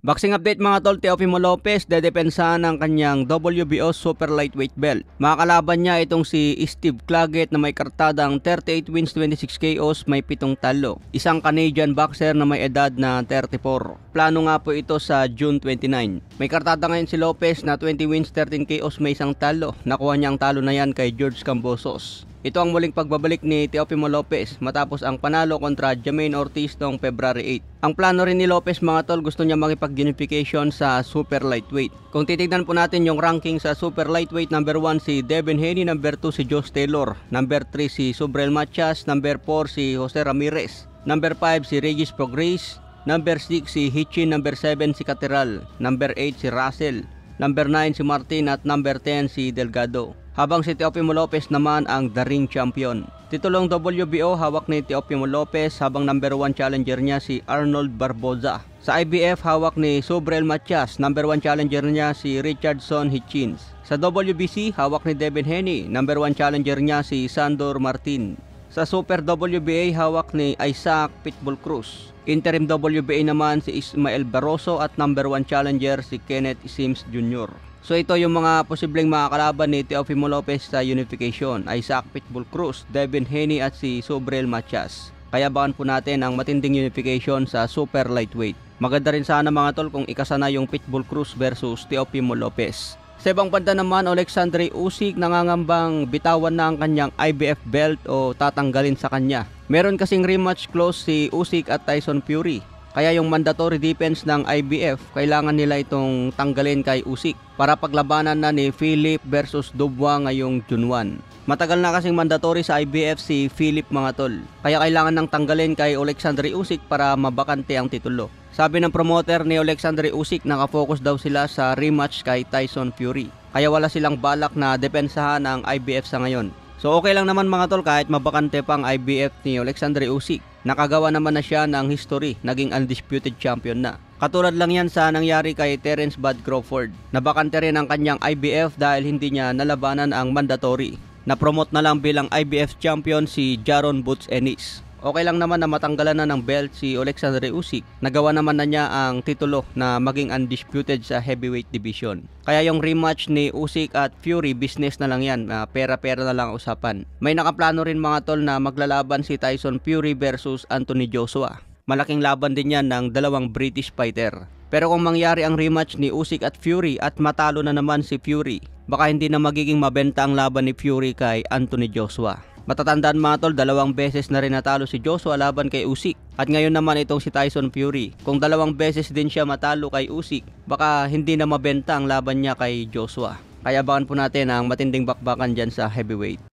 Boxing update mga tol, Teofimo Lopez dedepensa ng kanyang WBO Super Lightweight belt. Makakalaban niya itong si Steve Claggett na may kartadang 38 wins, 26 KOs, may 7 talo. Isang Canadian boxer na may edad na 34. Plano nga po ito sa June 29. May kartada ngayon si Lopez na 20 wins, 13 KOs, may isang talo. Nakuha niya ang talo na yan kay George Cambosos. Ito ang muling pagbabalik ni Teofimo Lopez matapos ang panalo kontra Jermaine Ortiz noong February 8. Ang plano rin ni Lopez mga tol gusto niya makipag-unification sa super lightweight. Kung titignan po natin yung ranking sa super lightweight number 1 si Devin Haney, number 2 si Josh Taylor, number 3 si Sobrel Machas, number 4 si Jose Ramirez, number 5 si Regis Prograis, number 6 si Hitchin, number 7 si Cateral, number 8 si Russell, number 9 si Martin at number 10 si Delgado. Habang si Teofimo Lopez naman ang the ring champion. Titulong WBO hawak ni Teofimo Lopez habang number 1 challenger niya si Arnold Barboza. Sa IBF hawak ni Sobrel Matias, number 1 challenger niya si Richardson Hitchins. Sa WBC hawak ni Devin Haney, number 1 challenger niya si Sandor Martin. Sa Super WBA hawak ni Isaac Pitbull Cruz. Interim WBA naman si Ismael Barroso at number 1 challenger si Kenneth Sims Jr. So ito yung mga posibleng mga kalaban ni Teofimo Lopez sa unification, Isaac Pitbull Cruz, Devin Haney at si Sobrel Machas. Kaya bakan po natin ang matinding unification sa super lightweight. Maganda rin sana mga tol kung ikasana yung Pitbull Cruz versus Teofimo Lopez. Sa ibang banda naman, Alexandre Usyk nangangambang bitawan na ang kanyang IBF belt o tatanggalin sa kanya. Meron kasing rematch close si Usyk at Tyson Fury. Kaya yung mandatory defense ng IBF, kailangan nila itong tanggalin kay Usyk para paglabanan na ni Philip versus Dubwa ngayong June 1. Matagal na kasing mandatory sa IBF si Philip mga tol. Kaya kailangan nang tanggalin kay Alexander Usyk para mabakante ang titulo. Sabi ng promoter ni Alexander Usyk, nakafocus daw sila sa rematch kay Tyson Fury. Kaya wala silang balak na depensahan ang IBF sa ngayon. So okay lang naman mga tol kahit mabakante pang IBF ni Alexander Usyk. Nakagawa naman na siya ng history, naging undisputed champion na. Katulad lang yan sa nangyari kay Terence Bud Crawford. Nabakante rin ang kanyang IBF dahil hindi niya nalabanan ang mandatory. Napromote na lang bilang IBF champion si Jaron Boots Ennis. Okay lang naman na matanggalan na ng belt si Alexander Usyk. Nagawa naman na niya ang titulo na maging undisputed sa heavyweight division. Kaya yung rematch ni Usyk at Fury, business na lang yan. Ah, pera-pera na lang usapan. May nakaplano rin mga tol na maglalaban si Tyson Fury versus Anthony Joshua. Malaking laban din yan ng dalawang British fighter. Pero kung mangyari ang rematch ni Usyk at Fury at matalo na naman si Fury, baka hindi na magiging mabenta ang laban ni Fury kay Anthony Joshua. Matatandaan mga tol, dalawang beses na rin natalo si Joshua laban kay Usyk. At ngayon naman itong si Tyson Fury. Kung dalawang beses din siya matalo kay Usyk, baka hindi na mabenta ang laban niya kay Joshua. Kaya abangan po natin ang matinding bakbakan dyan sa heavyweight.